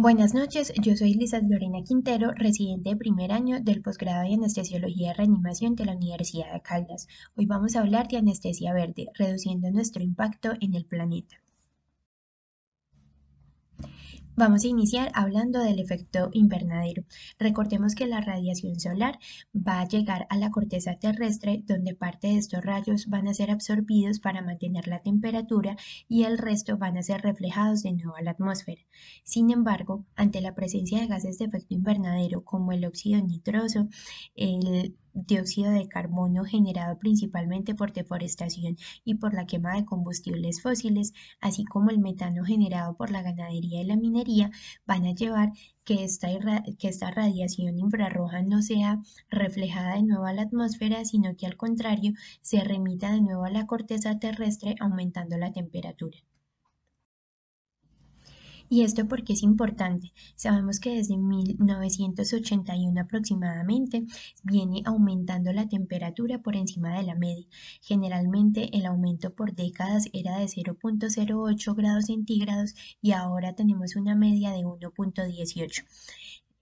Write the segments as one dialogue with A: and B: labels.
A: Buenas noches, yo soy Lisa Lorena Quintero, residente de primer año del posgrado de Anestesiología y Reanimación de la Universidad de Caldas. Hoy vamos a hablar de anestesia verde, reduciendo nuestro impacto en el planeta. Vamos a iniciar hablando del efecto invernadero. Recordemos que la radiación solar va a llegar a la corteza terrestre donde parte de estos rayos van a ser absorbidos para mantener la temperatura y el resto van a ser reflejados de nuevo a la atmósfera. Sin embargo, ante la presencia de gases de efecto invernadero como el óxido nitroso, el dióxido de carbono generado principalmente por deforestación y por la quema de combustibles fósiles, así como el metano generado por la ganadería y la minería, van a llevar que esta, que esta radiación infrarroja no sea reflejada de nuevo a la atmósfera, sino que al contrario se remita de nuevo a la corteza terrestre aumentando la temperatura. ¿Y esto porque es importante? Sabemos que desde 1981 aproximadamente viene aumentando la temperatura por encima de la media. Generalmente el aumento por décadas era de 0.08 grados centígrados y ahora tenemos una media de 1.18.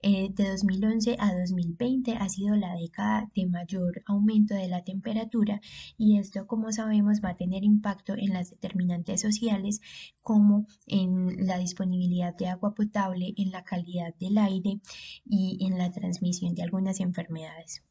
A: Eh, de 2011 a 2020 ha sido la década de mayor aumento de la temperatura y esto, como sabemos, va a tener impacto en las determinantes sociales como en la disponibilidad de agua potable, en la calidad del aire y en la transmisión de algunas enfermedades.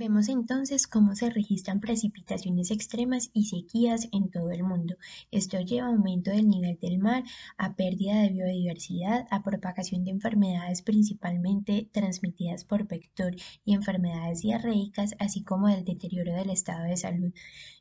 A: Vemos entonces cómo se registran precipitaciones extremas y sequías en todo el mundo. Esto lleva a aumento del nivel del mar, a pérdida de biodiversidad, a propagación de enfermedades principalmente transmitidas por vector y enfermedades diarreicas, así como del deterioro del estado de salud.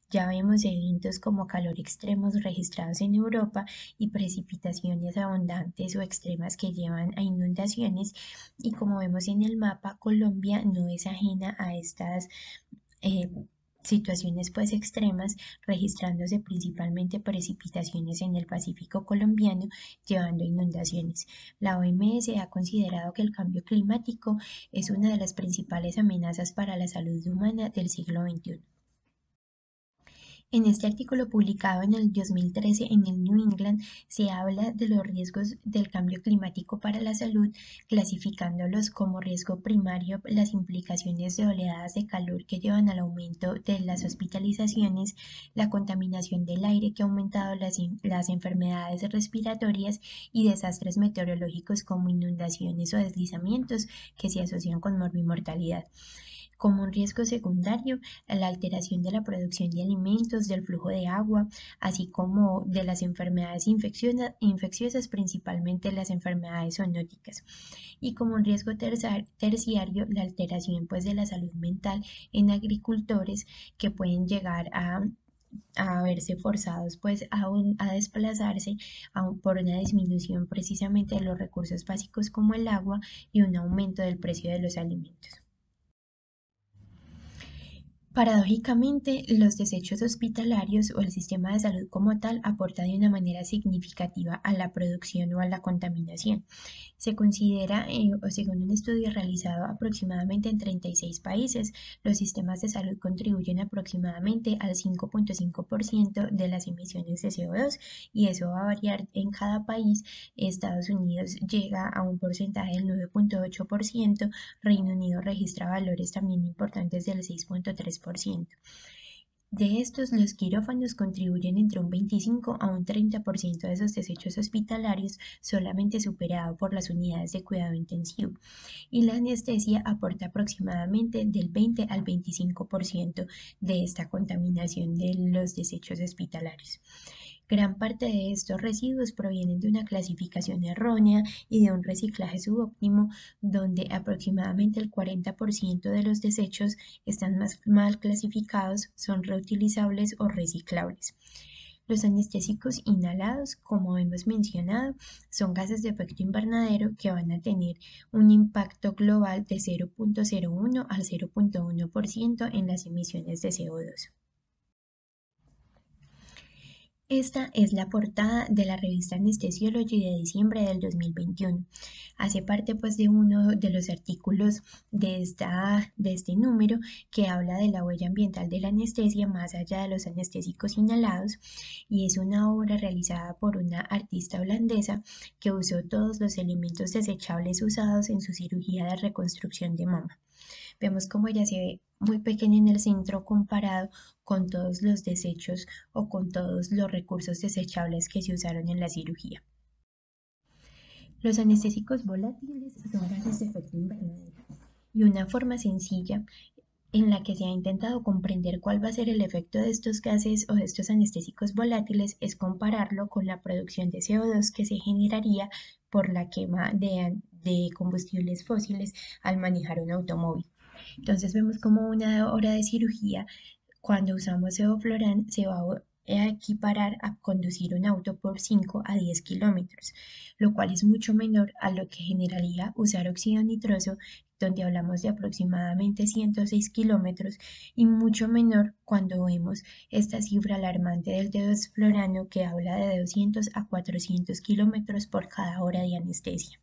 A: Ya vemos eventos como calor extremos registrados en Europa y precipitaciones abundantes o extremas que llevan a inundaciones y como vemos en el mapa, Colombia no es ajena a estas eh, situaciones pues extremas, registrándose principalmente precipitaciones en el Pacífico colombiano, llevando a inundaciones. La OMS ha considerado que el cambio climático es una de las principales amenazas para la salud humana del siglo XXI. En este artículo publicado en el 2013 en el New England se habla de los riesgos del cambio climático para la salud, clasificándolos como riesgo primario las implicaciones de oleadas de calor que llevan al aumento de las hospitalizaciones, la contaminación del aire que ha aumentado las, las enfermedades respiratorias y desastres meteorológicos como inundaciones o deslizamientos que se asocian con morbimortalidad como un riesgo secundario la alteración de la producción de alimentos, del flujo de agua, así como de las enfermedades infecciosas, principalmente las enfermedades zoonóticas. Y como un riesgo terciario, la alteración pues, de la salud mental en agricultores que pueden llegar a a verse forzados pues a, a desplazarse por una disminución precisamente de los recursos básicos como el agua y un aumento del precio de los alimentos. Paradójicamente, los desechos hospitalarios o el sistema de salud como tal aporta de una manera significativa a la producción o a la contaminación, se considera, eh, o según un estudio realizado aproximadamente en 36 países, los sistemas de salud contribuyen aproximadamente al 5.5% de las emisiones de CO2 y eso va a variar en cada país. Estados Unidos llega a un porcentaje del 9.8%, Reino Unido registra valores también importantes del 6.3%. De estos, los quirófanos contribuyen entre un 25 a un 30% de esos desechos hospitalarios, solamente superado por las unidades de cuidado intensivo, y la anestesia aporta aproximadamente del 20 al 25% de esta contaminación de los desechos hospitalarios. Gran parte de estos residuos provienen de una clasificación errónea y de un reciclaje subóptimo, donde aproximadamente el 40% de los desechos están más mal clasificados, son reutilizables o reciclables. Los anestésicos inhalados, como hemos mencionado, son gases de efecto invernadero que van a tener un impacto global de 0.01 al 0.1% en las emisiones de CO2. Esta es la portada de la revista Anestesiología de diciembre del 2021. Hace parte pues de uno de los artículos de, esta, de este número que habla de la huella ambiental de la anestesia más allá de los anestésicos inhalados y es una obra realizada por una artista holandesa que usó todos los elementos desechables usados en su cirugía de reconstrucción de mama. Vemos como ella se ve muy pequeña en el centro comparado con todos los desechos o con todos los recursos desechables que se usaron en la cirugía. Los anestésicos volátiles son gases de efecto invernadero y una forma sencilla en la que se ha intentado comprender cuál va a ser el efecto de estos gases o de estos anestésicos volátiles es compararlo con la producción de CO2 que se generaría por la quema de combustibles fósiles al manejar un automóvil. Entonces vemos como una hora de cirugía cuando usamos sevoflurano, se va eh, a equiparar a conducir un auto por 5 a 10 kilómetros, lo cual es mucho menor a lo que generaría usar óxido nitroso, donde hablamos de aproximadamente 106 kilómetros, y mucho menor cuando vemos esta cifra alarmante del dedos que habla de 200 a 400 kilómetros por cada hora de anestesia.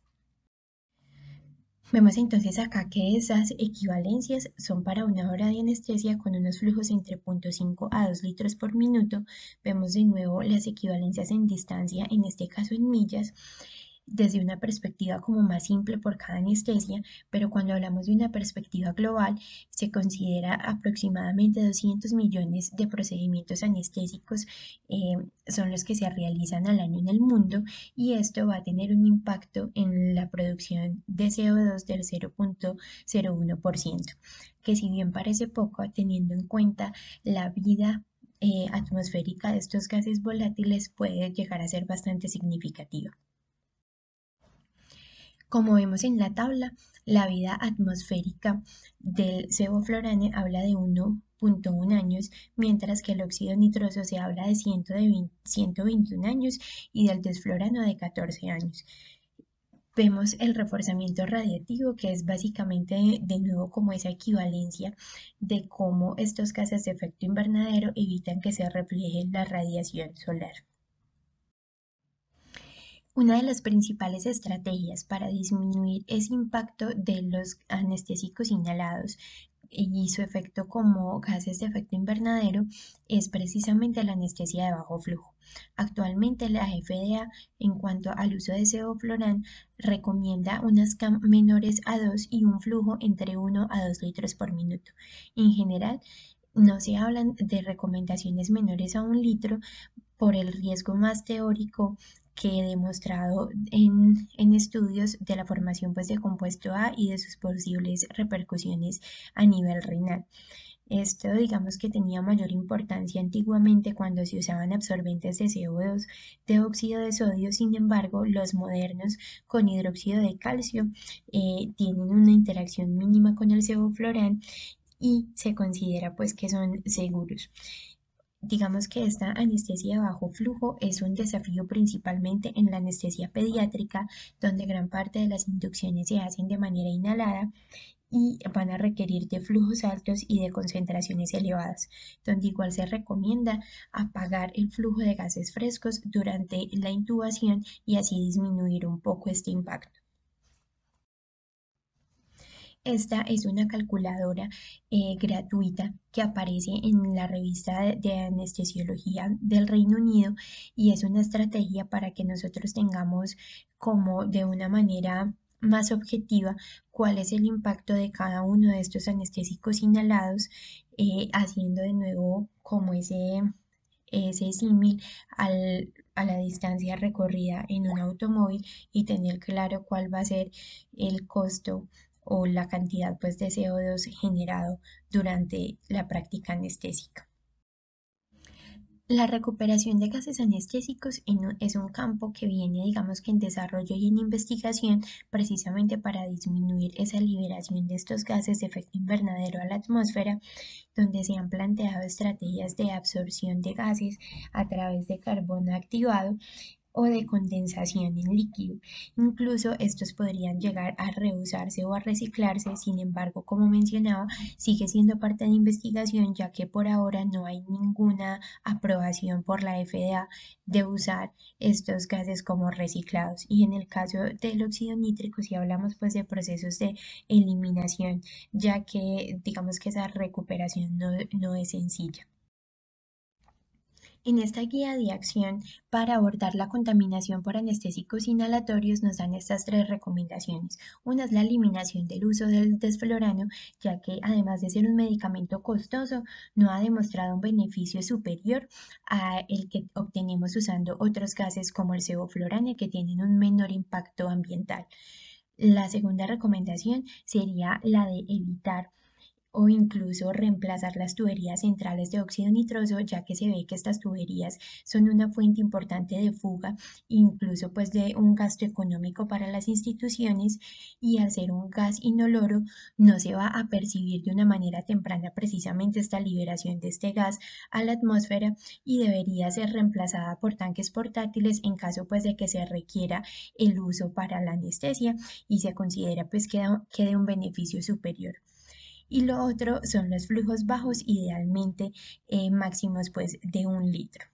A: Vemos entonces acá que esas equivalencias son para una hora de anestesia con unos flujos entre 0.5 a 2 litros por minuto. Vemos de nuevo las equivalencias en distancia, en este caso en millas desde una perspectiva como más simple por cada anestesia, pero cuando hablamos de una perspectiva global, se considera aproximadamente 200 millones de procedimientos anestésicos eh, son los que se realizan al año en el mundo y esto va a tener un impacto en la producción de CO2 del 0.01%, que si bien parece poco, teniendo en cuenta la vida eh, atmosférica de estos gases volátiles puede llegar a ser bastante significativa. Como vemos en la tabla, la vida atmosférica del sebo habla de 1.1 años, mientras que el óxido nitroso se habla de 121 años y del desflorano de 14 años. Vemos el reforzamiento radiativo, que es básicamente de nuevo como esa equivalencia de cómo estos gases de efecto invernadero evitan que se refleje la radiación solar. Una de las principales estrategias para disminuir ese impacto de los anestésicos inhalados y su efecto como gases de efecto invernadero es precisamente la anestesia de bajo flujo. Actualmente la FDA en cuanto al uso de ceoflorán recomienda unas CAM menores a 2 y un flujo entre 1 a 2 litros por minuto. En general no se hablan de recomendaciones menores a un litro por el riesgo más teórico que he demostrado en, estudios de la formación pues, de compuesto A y de sus posibles repercusiones a nivel renal. Esto digamos que tenía mayor importancia antiguamente cuando se usaban absorbentes de CO2 de óxido de sodio, sin embargo los modernos con hidróxido de calcio eh, tienen una interacción mínima con el floral y se considera pues que son seguros. Digamos que esta anestesia de bajo flujo es un desafío principalmente en la anestesia pediátrica, donde gran parte de las inducciones se hacen de manera inhalada y van a requerir de flujos altos y de concentraciones elevadas, donde igual se recomienda apagar el flujo de gases frescos durante la intubación y así disminuir un poco este impacto. Esta es una calculadora eh, gratuita que aparece en la revista de anestesiología del Reino Unido y es una estrategia para que nosotros tengamos como de una manera más objetiva cuál es el impacto de cada uno de estos anestésicos inhalados, eh, haciendo de nuevo como ese, ese símil a la distancia recorrida en un automóvil y tener claro cuál va a ser el costo o la cantidad pues, de CO2 generado durante la práctica anestésica. La recuperación de gases anestésicos es un campo que viene, digamos que en desarrollo y en investigación, precisamente para disminuir esa liberación de estos gases de efecto invernadero a la atmósfera, donde se han planteado estrategias de absorción de gases a través de carbono activado o de condensación en líquido. Incluso estos podrían llegar a reusarse o a reciclarse, sin embargo, como mencionaba, sigue siendo parte de investigación ya que por ahora no hay ninguna aprobación por la FDA de usar estos gases como reciclados. Y en el caso del óxido nítrico, si hablamos pues de procesos de eliminación, ya que digamos que esa recuperación no es sencilla. En esta guía de acción para abordar la contaminación por anestésicos inhalatorios nos dan estas tres recomendaciones. Una es la eliminación del uso del desflorano, ya que además de ser un medicamento costoso, no ha demostrado un beneficio superior al que obtenemos usando otros gases como el ceboflorane que tienen un menor impacto ambiental. La segunda recomendación sería la de evitar o incluso reemplazar las tuberías centrales de óxido nitroso, ya que se ve que estas tuberías son una fuente importante de fuga, incluso pues de un gasto económico para las instituciones y al ser un gas inoloro no se va a percibir de una manera temprana precisamente esta liberación de este gas a la atmósfera y debería ser reemplazada por tanques portátiles en caso pues de que se requiera el uso para la anestesia y se considera pues que, que de un beneficio superior y lo otro son los flujos bajos, idealmente eh, máximos pues de un litro.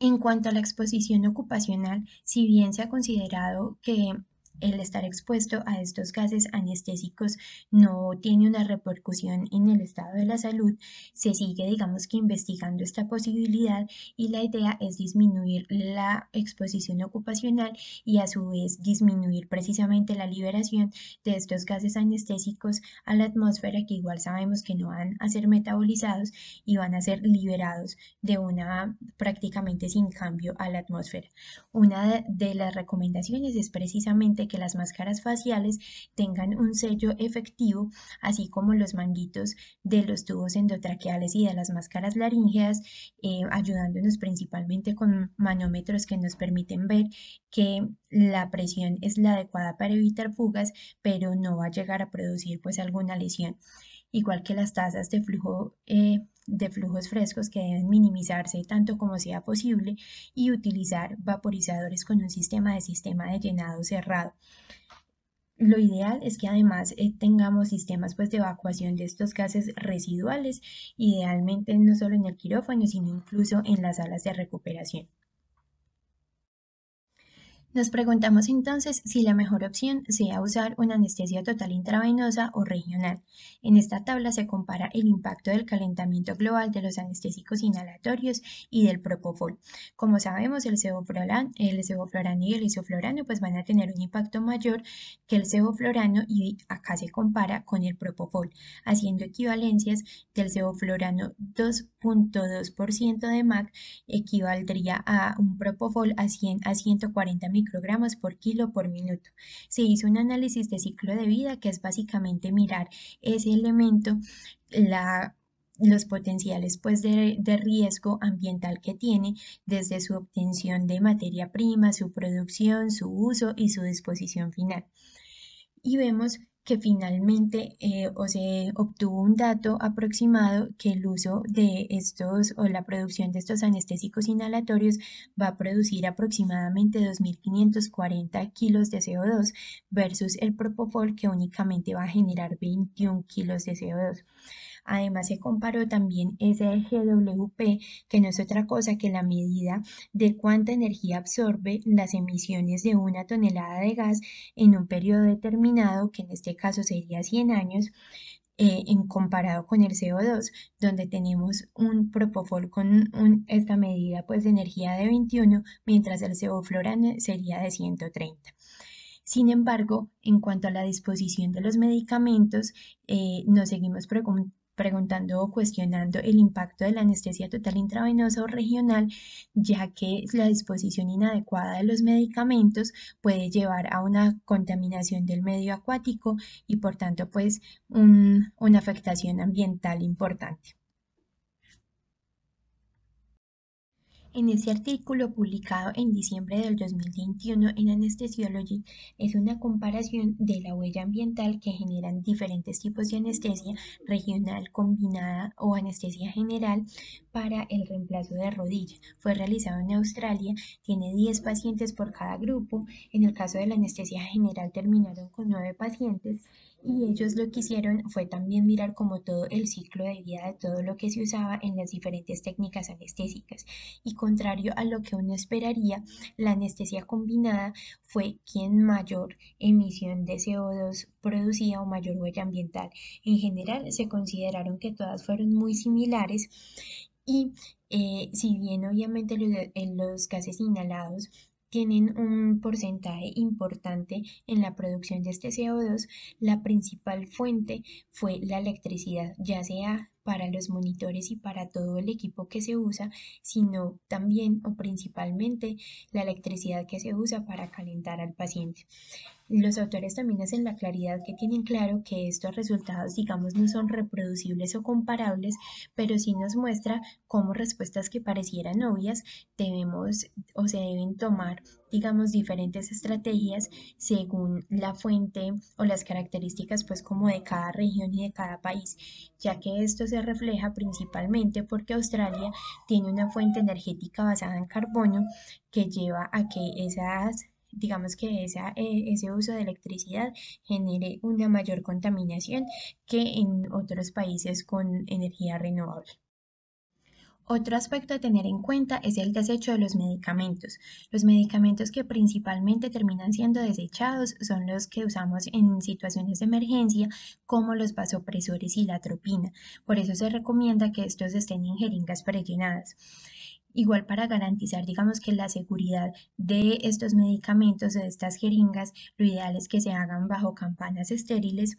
A: En cuanto a la exposición ocupacional, si bien se ha considerado que el estar expuesto a estos gases anestésicos no tiene una repercusión en el estado de la salud, se sigue, digamos que, investigando esta posibilidad y la idea es disminuir la exposición ocupacional y a su vez disminuir precisamente la liberación de estos gases anestésicos a la atmósfera que igual sabemos que no van a ser metabolizados y van a ser liberados de una prácticamente sin cambio a la atmósfera. Una de las recomendaciones es precisamente que las máscaras faciales tengan un sello efectivo, así como los manguitos de los tubos endotraqueales y de las máscaras laríngeas, eh, ayudándonos principalmente con manómetros que nos permiten ver que la presión es la adecuada para evitar fugas, pero no va a llegar a producir pues alguna lesión igual que las tasas de flujo eh, de flujos frescos que deben minimizarse tanto como sea posible y utilizar vaporizadores con un sistema de sistema de llenado cerrado. Lo ideal es que además eh, tengamos sistemas pues, de evacuación de estos gases residuales, idealmente no solo en el quirófano, sino incluso en las salas de recuperación. Nos preguntamos entonces si la mejor opción sea usar una anestesia total intravenosa o regional. En esta tabla se compara el impacto del calentamiento global de los anestésicos inhalatorios y del propofol. Como sabemos, el ceboflorano el y el isoflorano pues van a tener un impacto mayor que el ceboflorano y acá se compara con el propofol, haciendo equivalencias del ceboflorano 2 0.2% de MAC equivaldría a un propofol a, 100, a 140 microgramos por kilo por minuto. Se hizo un análisis de ciclo de vida que es básicamente mirar ese elemento, la los potenciales pues, de, de, riesgo ambiental que tiene desde su obtención de materia prima, su producción, su uso y su disposición final. Y vemos que finalmente eh, o se obtuvo un dato aproximado que el uso de estos o la producción de estos anestésicos inhalatorios va a producir aproximadamente 2.540 kilos de CO2 versus el propofol que únicamente va a generar 21 kilos de CO2. Además, se comparó también ese GWP, que no es otra cosa que la medida de cuánta energía absorbe las emisiones de una tonelada de gas en un periodo determinado, que en este caso sería 100 años, eh, en comparado con el CO2, donde tenemos un propofol con esta medida pues, de energía de 21, mientras el ceoflorano sería de 130. Sin embargo, en cuanto a la disposición de los medicamentos, eh, nos seguimos preguntando preguntando o cuestionando el impacto de la anestesia total intravenosa o regional, ya que la disposición inadecuada de los medicamentos puede llevar a una contaminación del medio acuático y por tanto pues un, una afectación ambiental importante. En este artículo publicado en diciembre del 2021 en Anesthesiology es una comparación de la huella ambiental que generan diferentes tipos de anestesia regional combinada o anestesia general para el reemplazo de rodilla. Fue realizado en Australia, tiene 10 pacientes por cada grupo. En el caso de la anestesia general terminaron con 9 pacientes y ellos lo que hicieron fue también mirar como todo el ciclo de vida de todo lo que se usaba en las diferentes técnicas anestésicas. Y contrario a lo que uno esperaría, la anestesia combinada fue quien mayor emisión de CO2 producía o mayor huella ambiental. En general, se consideraron que todas fueron muy similares y eh, si bien obviamente en eh, los gases inhalados tienen un porcentaje importante en la producción de este CO2, la principal fuente fue la electricidad, ya sea para los monitores y para todo el equipo que se usa, sino también o principalmente la electricidad que se usa para calentar al paciente los autores también hacen la claridad que tienen claro que estos resultados, digamos, no son reproducibles o comparables, pero sí nos muestra cómo respuestas que parecieran obvias debemos o se deben tomar, digamos, diferentes estrategias según la fuente o las características, pues, como de cada región y de cada país, ya que esto se refleja principalmente porque Australia tiene una fuente energética basada en carbono que lleva a que esas digamos que eh, ese uso de electricidad genere una mayor contaminación que en otros países con energía renovable. Otro aspecto a tener en cuenta es el desecho de los medicamentos. Los medicamentos que principalmente terminan siendo desechados son los que usamos en situaciones de emergencia, como los vasopresores y la tropina. Por eso se recomienda que estos estén en jeringas prellenadas. Igual para garantizar, digamos que la seguridad de estos medicamentos o de estas jeringas, lo ideal es que se hagan bajo campanas estériles.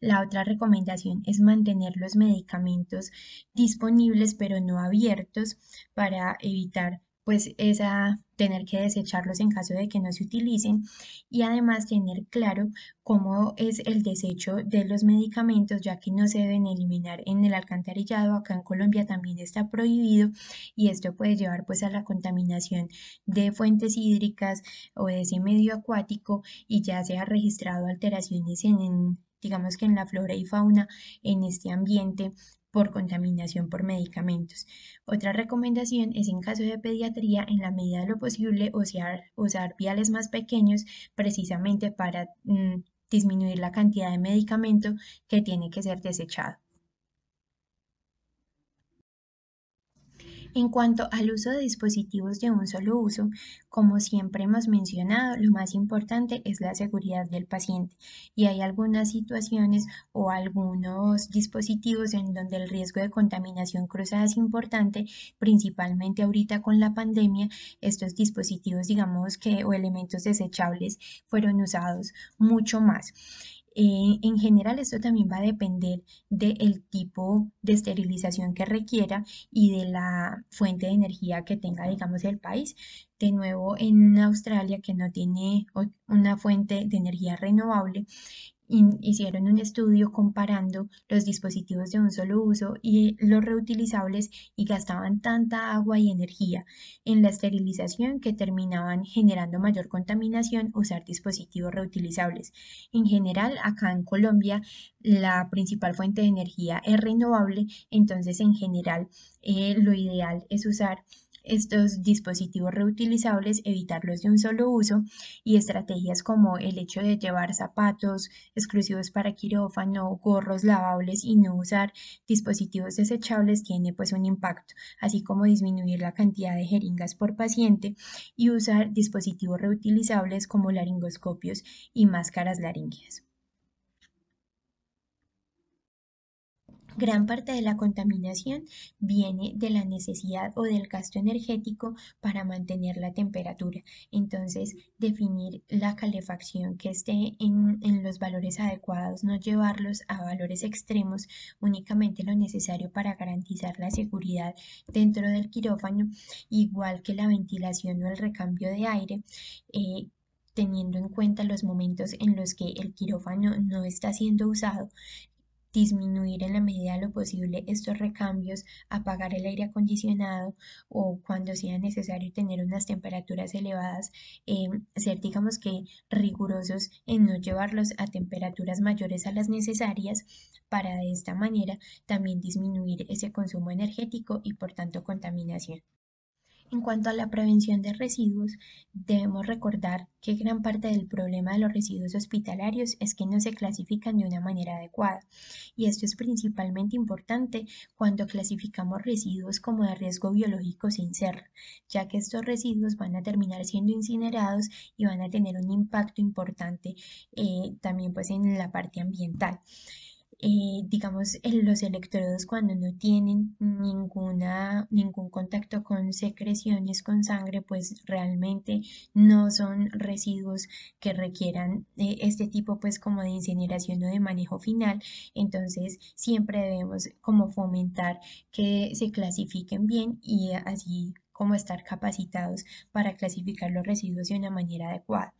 A: La otra recomendación es mantener los medicamentos disponibles pero no abiertos para evitar pues es a tener que desecharlos en caso de que no se utilicen y además tener claro cómo es el desecho de los medicamentos ya que no se deben eliminar en el alcantarillado, acá en Colombia también está prohibido y esto puede llevar pues a la contaminación de fuentes hídricas o de ese medio acuático y ya se ha registrado alteraciones en, digamos que en la flora y fauna en este ambiente por contaminación por medicamentos. Otra recomendación es en caso de pediatría, en la medida de lo posible, usar, viales más pequeños precisamente para mm, disminuir la cantidad de medicamento que tiene que ser desechado. En cuanto al uso de dispositivos de un solo uso, como siempre hemos mencionado, lo más importante es la seguridad del paciente y hay algunas situaciones o algunos dispositivos en donde el riesgo de contaminación cruzada es importante, principalmente ahorita con la pandemia, estos dispositivos digamos que o elementos desechables fueron usados mucho más en general, esto también va a depender del tipo de esterilización que requiera y de la fuente de energía que tenga, digamos, el país. De nuevo, en Australia, que no tiene una fuente de energía renovable, hicieron un estudio comparando los dispositivos de un solo uso y los reutilizables y gastaban tanta agua y energía en la esterilización que terminaban generando mayor contaminación usar dispositivos reutilizables. En general, acá en Colombia la principal fuente de energía es renovable, entonces en general eh, lo ideal es usar estos dispositivos reutilizables, evitarlos de un solo uso y estrategias como el hecho de llevar zapatos exclusivos para quirófano, gorros lavables y no usar dispositivos desechables tiene pues un impacto, así como disminuir la cantidad de jeringas por paciente y usar dispositivos reutilizables como laringoscopios y máscaras laríngeas. Gran parte de la contaminación viene de la necesidad o del gasto energético para mantener la temperatura. Entonces, definir la calefacción que esté en, los valores adecuados, no llevarlos a valores extremos, únicamente lo necesario para garantizar la seguridad dentro del quirófano, igual que la ventilación o el recambio de aire. Eh, teniendo en cuenta los momentos en los que el quirófano no está siendo usado, disminuir en la medida de lo posible estos recambios, apagar el aire acondicionado o cuando sea necesario tener unas temperaturas elevadas, em, ser digamos que rigurosos en no llevarlos a temperaturas mayores a las necesarias para de esta manera también disminuir ese consumo energético y por tanto contaminación. En cuanto a la prevención de residuos, debemos recordar que gran parte del problema de los residuos hospitalarios es que no se clasifican de una manera adecuada, y esto es principalmente importante cuando clasificamos residuos como de riesgo biológico sin ser, ya que estos residuos van a terminar siendo incinerados y van a tener un impacto importante eh, también pues en la parte ambiental eh, digamos, los electrodos cuando no tienen ninguna, ningún contacto con secreciones, con sangre, pues realmente no son residuos que requieran eh, este tipo pues como de incineración o de manejo final. Entonces siempre debemos como fomentar que se clasifiquen bien y así como estar capacitados para clasificar los residuos de una manera adecuada.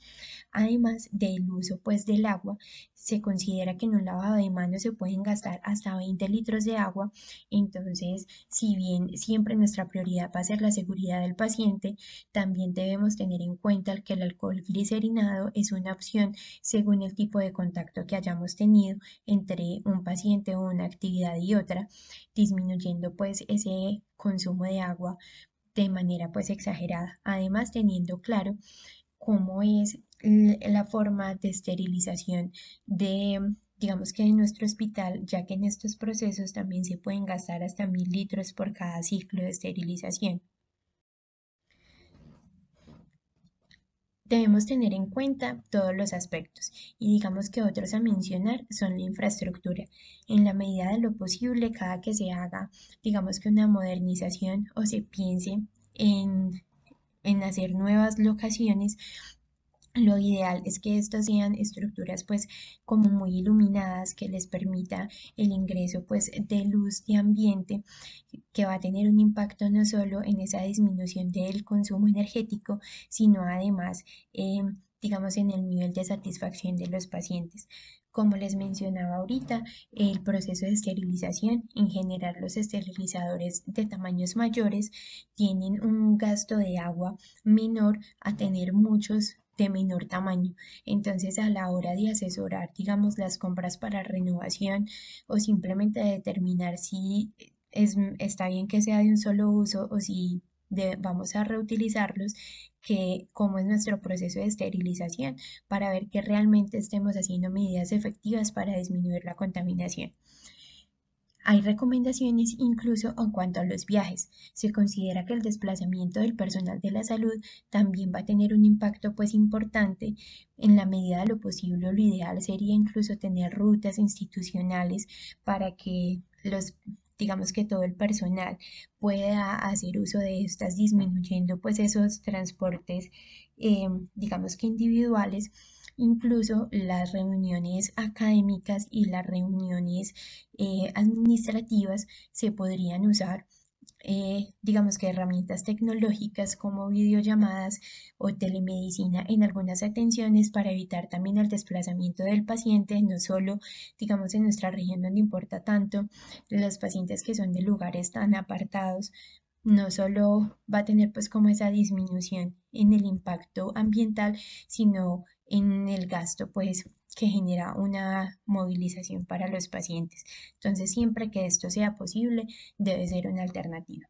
A: Además del uso pues del agua, se considera que en un lavado de manos se pueden gastar hasta 20 litros de agua, entonces si bien siempre nuestra prioridad va a ser la seguridad del paciente, también debemos tener en cuenta que el alcohol glicerinado es una opción según el tipo de contacto que hayamos tenido entre un paciente o una actividad y otra, disminuyendo pues ese consumo de agua de manera pues exagerada, además teniendo claro cómo es la forma de esterilización de digamos que en nuestro hospital, ya que en estos procesos también se pueden gastar hasta mil litros por cada ciclo de esterilización. Debemos tener en cuenta todos los aspectos y digamos que otros a mencionar son la infraestructura. En la medida de lo posible, cada que se haga, digamos que una modernización o se piense en, hacer nuevas locaciones, lo ideal es que estas sean estructuras pues como muy iluminadas que les permita el ingreso pues de luz de ambiente que va a tener un impacto no solo en esa disminución del consumo energético sino además eh, digamos en el nivel de satisfacción de los pacientes. Como les mencionaba ahorita, el proceso de esterilización, en general los esterilizadores de tamaños mayores tienen un gasto de agua menor a tener muchos de menor tamaño. Entonces, a la hora de asesorar, digamos, las compras para renovación o simplemente determinar si está bien que sea de un solo uso o si vamos a reutilizarlos, que cómo es nuestro proceso de esterilización para ver que realmente estemos haciendo medidas efectivas para disminuir la contaminación. Hay recomendaciones incluso en cuanto a los viajes. Se considera que el desplazamiento del personal de la salud también va a tener un impacto pues importante. En la medida de lo posible, lo ideal sería incluso tener rutas institucionales para que los digamos que todo el personal pueda hacer uso de estas disminuyendo pues esos transportes eh, digamos que individuales incluso las reuniones académicas y las reuniones eh, administrativas se podrían usar eh, digamos que herramientas tecnológicas como videollamadas o telemedicina en algunas atenciones para evitar también el desplazamiento del paciente, no solo, digamos, en nuestra región donde importa tanto, los pacientes que son de lugares tan apartados, no solo va a tener pues como esa disminución en el impacto ambiental, sino en el gasto pues que genera una movilización para los pacientes. Entonces, siempre que esto sea posible, debe ser una alternativa.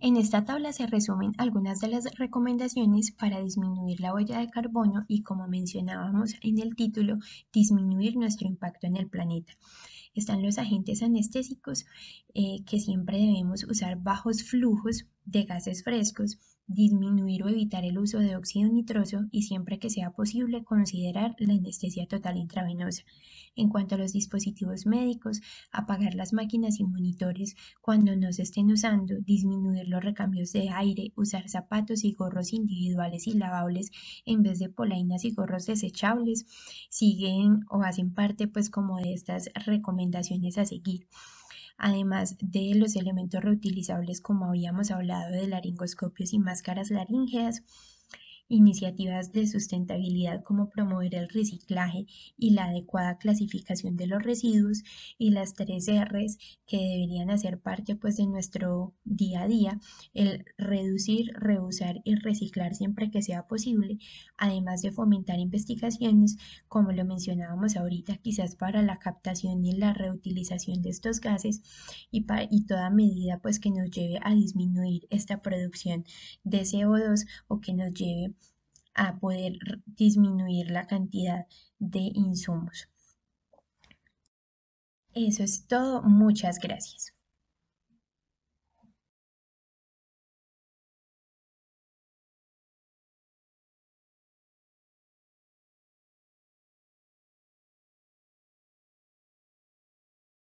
A: En esta tabla se resumen algunas de las recomendaciones para disminuir la huella de carbono y, como mencionábamos en el título, disminuir nuestro impacto en el planeta. Están los agentes anestésicos eh, que siempre debemos usar bajos flujos de gases frescos, disminuir o evitar el uso de óxido nitroso y siempre que sea posible considerar la anestesia total intravenosa. En cuanto a los dispositivos médicos, apagar las máquinas y monitores cuando no se estén usando, disminuir los recambios de aire, usar zapatos y gorros individuales y lavables en vez de polainas y gorros desechables, siguen o hacen parte pues como de estas recomendaciones a seguir además de los elementos reutilizables como habíamos hablado de laringoscopios y máscaras laríngeas iniciativas de sustentabilidad como promover el reciclaje y la adecuada clasificación de los residuos y las tres Rs que deberían hacer parte pues de nuestro día a día, el reducir, reusar y reciclar siempre que sea posible, además de fomentar investigaciones como lo mencionábamos ahorita quizás para la captación y la reutilización de estos gases y, para, y toda medida pues que nos lleve a disminuir esta producción de CO2 o que nos lleve a poder disminuir la cantidad de insumos. Eso es todo, muchas gracias.